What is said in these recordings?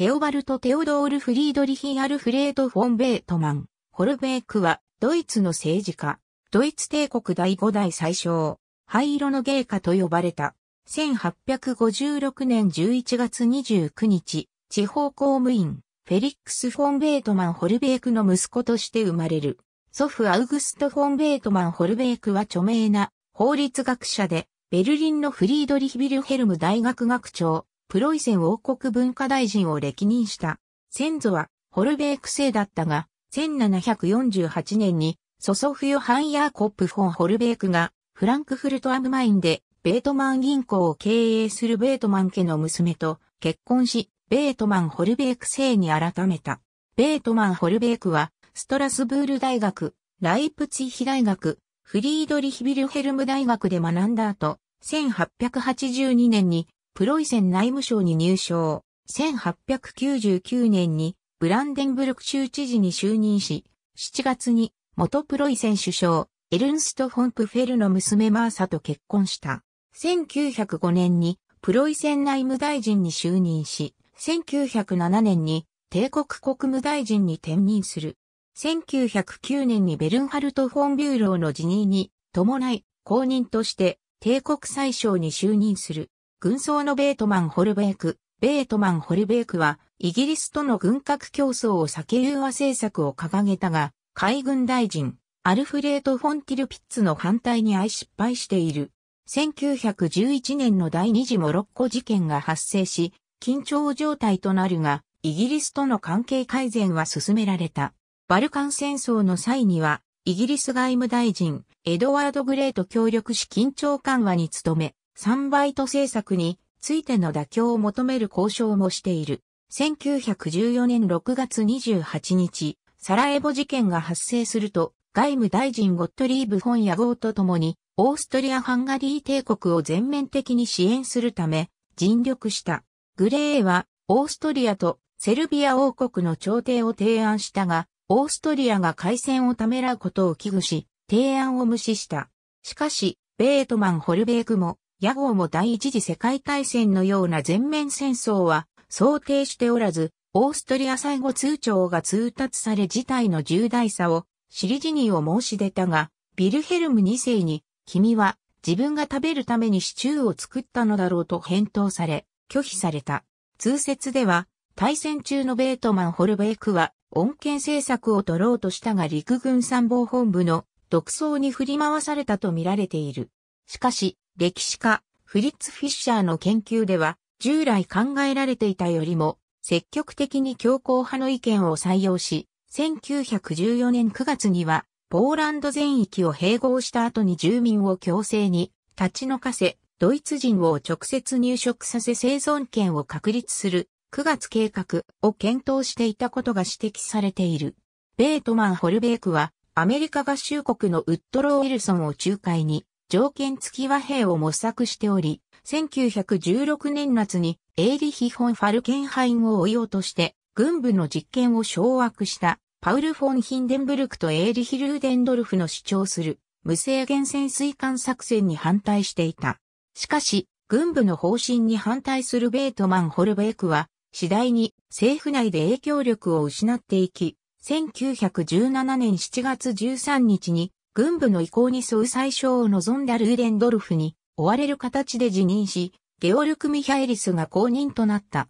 テオバルト・テオドール・フリードリヒ・アルフレート・フォン・ベートマン、ホルベークは、ドイツの政治家、ドイツ帝国第5代最小、灰色の芸家と呼ばれた。1856年11月29日、地方公務員、フェリックス・フォン・ベートマン・ホルベークの息子として生まれる。祖父アウグスト・フォン・ベートマン・ホルベークは著名な法律学者で、ベルリンのフリードリヒ・ビルヘルム大学学長、プロイセン王国文化大臣を歴任した。先祖は、ホルベーク姓だったが、1748年に、祖祖父ヨハン・ヤーコップ・フォン・ホルベークが、フランクフルト・アムマインで、ベートマン銀行を経営するベートマン家の娘と結婚し、ベートマン・ホルベーク姓に改めた。ベートマン・ホルベークは、ストラスブール大学、ライプツィヒ大学、フリードリヒビルヘルム大学で学んだ後、1882年にプロイセン内務省に入省、1899年にブランデンブルク州知事に就任し、7月に元プロイセン首相、エルンスト・フォンプフェルの娘マーサと結婚した。1905年にプロイセン内務大臣に就任し、1907年に帝国国務大臣に転任する。1909年にベルンハルト・フォン・ビューローの辞任に伴い、公認として帝国最相に就任する。軍曹のベートマン・ホルベーク。ベートマン・ホルベークは、イギリスとの軍拡競争を避け融和政策を掲げたが、海軍大臣、アルフレート・フォンティル・ピッツの反対に相失敗している。1911年の第二次モロッコ事件が発生し、緊張状態となるが、イギリスとの関係改善は進められた。バルカン戦争の際には、イギリス外務大臣、エドワード・グレート協力し緊張緩和に努め、3バイト政策についての妥協を求める交渉もしている。1914年6月28日、サラエボ事件が発生すると、外務大臣ゴットリーブ・フォン・ヤゴーと共に、オーストリア・ハンガリー帝国を全面的に支援するため、尽力した。グレーは、オーストリアとセルビア王国の調停を提案したが、オーストリアが開戦をためらうことを危惧し、提案を無視した。しかし、ベートマン・ホルベークも、野号も第一次世界大戦のような全面戦争は想定しておらず、オーストリア最後通帳が通達され事態の重大さを知り辞任を申し出たが、ビルヘルム2世に、君は自分が食べるためにシチューを作ったのだろうと返答され、拒否された。通説では、対戦中のベートマン・ホルベイクは、恩恵政策を取ろうとしたが陸軍参謀本部の独走に振り回されたと見られている。しかし、歴史家、フリッツ・フィッシャーの研究では、従来考えられていたよりも、積極的に強硬派の意見を採用し、1914年9月には、ポーランド全域を併合した後に住民を強制に立ち退かせ、ドイツ人を直接入植させ生存権を確立する9月計画を検討していたことが指摘されている。ベートマン・ホルベークはアメリカ合衆国のウッドロー・ウィルソンを仲介に条件付き和平を模索しており、1916年夏にエーリヒ・フォン・ファルケンハインを追い落として、軍部の実権を掌握したパウル・フォン・ヒンデンブルクとエーリヒ・ルーデンドルフの主張する無制限潜水艦作戦に反対していた。しかし、軍部の方針に反対するベートマン・ホルベークは、次第に政府内で影響力を失っていき、1917年7月13日に軍部の意向に沿う最小を望んだルーデンドルフに追われる形で辞任し、ゲオルク・ミヒャエリスが公認となった。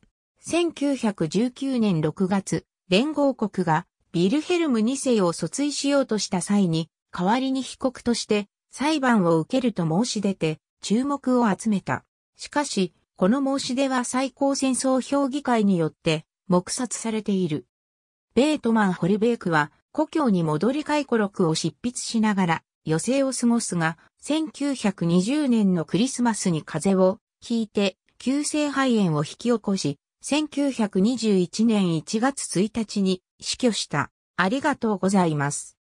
1919年6月、連合国がビルヘルム2世を訴追しようとした際に、代わりに被告として裁判を受けると申し出て、注目を集めた。しかし、この申し出は最高戦争評議会によって、黙殺されている。ベートマン・ホルベークは、故郷に戻り回顧録を執筆しながら余生を過ごすが、1920年のクリスマスに風邪をひいて急性肺炎を引き起こし、1921年1月1日に死去した。ありがとうございます。